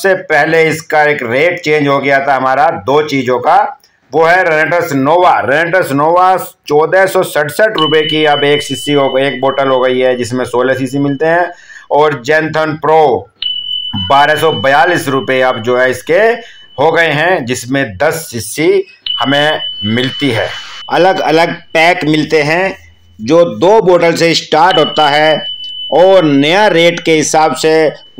सबसे पहले इसका एक रेट चेंज हो गया था हमारा दो चीज़ों का वो है रेनेटस नोवा रेनेटस नोवा चौदह रुपए की अब एक सीसी हो एक बोतल हो गई है जिसमें 16 सीसी मिलते हैं और जेंथन प्रो बारह रुपए अब जो है इसके हो गए हैं जिसमें 10 सीसी हमें मिलती है अलग अलग पैक मिलते हैं जो दो बोतल से स्टार्ट होता है और नया रेट के हिसाब से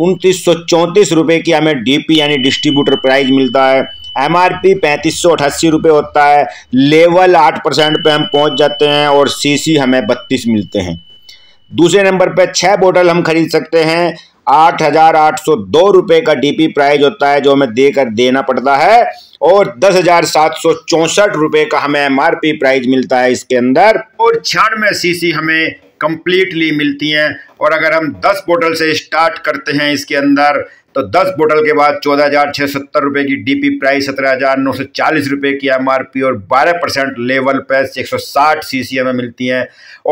उनतीस सौ चौंतीस रुपये की हमें डीपी यानी डिस्ट्रीब्यूटर प्राइस मिलता है एम आर पी पैंतीस सौ अठासी होता है लेवल आठ परसेंट पर हम पहुंच जाते हैं और सी सी हमें बत्तीस मिलते हैं दूसरे नंबर पर छः बोतल हम खरीद सकते हैं आठ हज़ार आठ सौ दो रुपए का डीपी प्राइस प्राइज होता है जो हमें देकर देना पड़ता है और दस हज़ार सात सौ चौसठ रुपए का हमें एम आर पी प्राइज मिलता है इसके अंदर और छियानवे सी सी हमें कम्प्लीटली मिलती हैं और अगर हम 10 बोतल से स्टार्ट करते हैं इसके अंदर तो 10 बोतल के बाद चौदह हज़ार छः सत्तर रुपये की डीपी प्राइस सत्रह हज़ार नौ सौ चालीस रुपये की एमआरपी और 12 परसेंट लेवल पर एक सौ साठ सी सी हमें मिलती हैं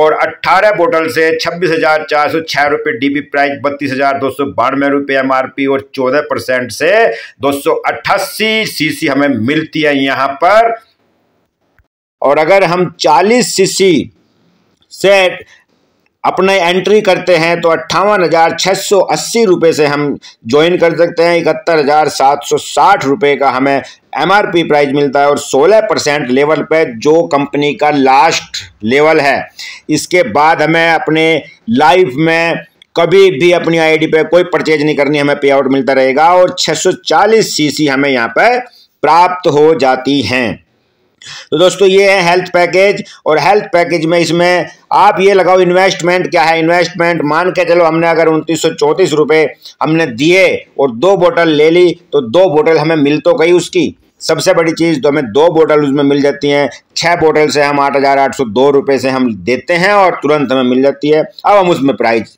और 18 बोतल से छब्बीस हज़ार चार सौ छः रुपये डी पी प्राइस बत्तीस हज़ार दो सौ बानवे रुपये एम आर पी और चौदह परसेंट से दो सौ अट्ठासी सी सी हमें मिलती है यहाँ पर और अगर हम चालीस सी सी से अपने एंट्री करते हैं तो अट्ठावन हज़ार छः सौ अस्सी रुपये से हम ज्वाइन कर सकते हैं इकहत्तर हज़ार सात सौ साठ रुपये का हमें एमआरपी प्राइस मिलता है और 16 परसेंट लेवल पर जो कंपनी का लास्ट लेवल है इसके बाद हमें अपने लाइफ में कभी भी अपनी आईडी पे कोई परचेज नहीं करनी हमें पे आउट मिलता रहेगा और 640 सीसी हमें यहाँ पर प्राप्त हो जाती हैं तो दोस्तों ये है हेल्थ पैकेज और हेल्थ पैकेज में इसमें आप ये लगाओ इन्वेस्टमेंट क्या है इन्वेस्टमेंट मान के चलो हमने अगर उनतीस सौ हमने दिए और दो बोतल ले ली तो दो बोतल हमें मिल तो गई उसकी सबसे बड़ी चीज़ तो हमें दो बोटल उसमें मिल जाती हैं छः बोटल से हम आठ हज़ार आठ सौ दो रुपये से हम देते हैं और तुरंत हमें मिल जाती है अब हम उसमें प्राइस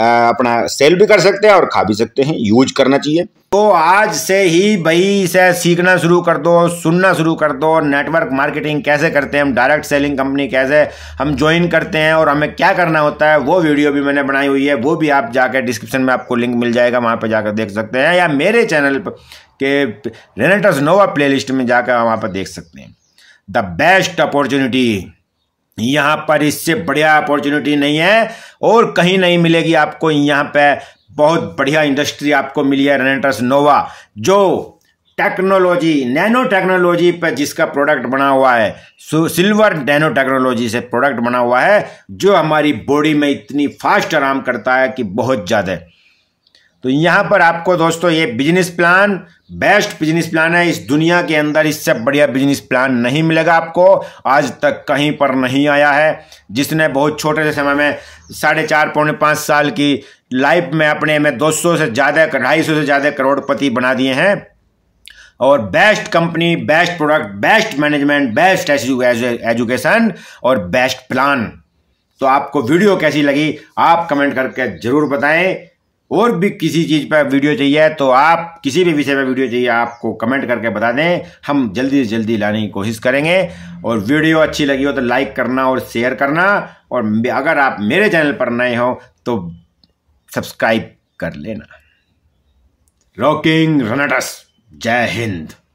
अपना सेल भी कर सकते हैं और खा भी सकते हैं यूज करना चाहिए तो आज से ही भाई इसे सीखना शुरू कर दो सुनना शुरू कर दो नेटवर्क मार्केटिंग कैसे करते हैं हम डायरेक्ट सेलिंग कंपनी कैसे हम ज्वाइन करते हैं और हमें क्या करना होता है वो वीडियो भी मैंने बनाई हुई है वो भी आप जाकर डिस्क्रिप्शन में आपको लिंक मिल जाएगा वहाँ पर जाकर देख सकते हैं या मेरे चैनल पर के रेनेटर्स नोवा प्लेलिस्ट में जाकर वहाँ पर देख सकते हैं द बेस्ट अपॉर्चुनिटी यहाँ पर इससे बढ़िया अपॉर्चुनिटी नहीं है और कहीं नहीं मिलेगी आपको यहाँ पर बहुत बढ़िया इंडस्ट्री आपको मिली है रेनेटर्स नोवा जो टेक्नोलॉजी नैनो टेक्नोलॉजी पर जिसका प्रोडक्ट बना हुआ है सिल्वर नैनो टेक्नोलॉजी से प्रोडक्ट बना हुआ है जो हमारी बॉडी में इतनी फास्ट आराम करता है कि बहुत ज़्यादा तो यहां पर आपको दोस्तों ये business plan best business plan है इस दुनिया के अंदर इससे बढ़िया बिजनेस प्लान नहीं मिलेगा आपको आज तक कहीं पर नहीं आया है जिसने बहुत छोटे से समय में साढ़े चार पौने पाँच साल की लाइफ में अपने में 200 से ज़्यादा ढाई सौ से ज़्यादा करोड़पति बना दिए हैं और best company best product best management best education और बेस्ट प्लान तो आपको वीडियो कैसी लगी आप कमेंट करके ज़रूर बताएं और भी किसी चीज़ पर वीडियो चाहिए तो आप किसी भी विषय पर वीडियो चाहिए आपको कमेंट करके बता दें हम जल्दी से जल्दी लाने की कोशिश करेंगे और वीडियो अच्छी लगी हो तो लाइक करना और शेयर करना और अगर आप मेरे चैनल पर नए हो तो सब्सक्राइब कर लेना रॉकिंग रनटस जय हिंद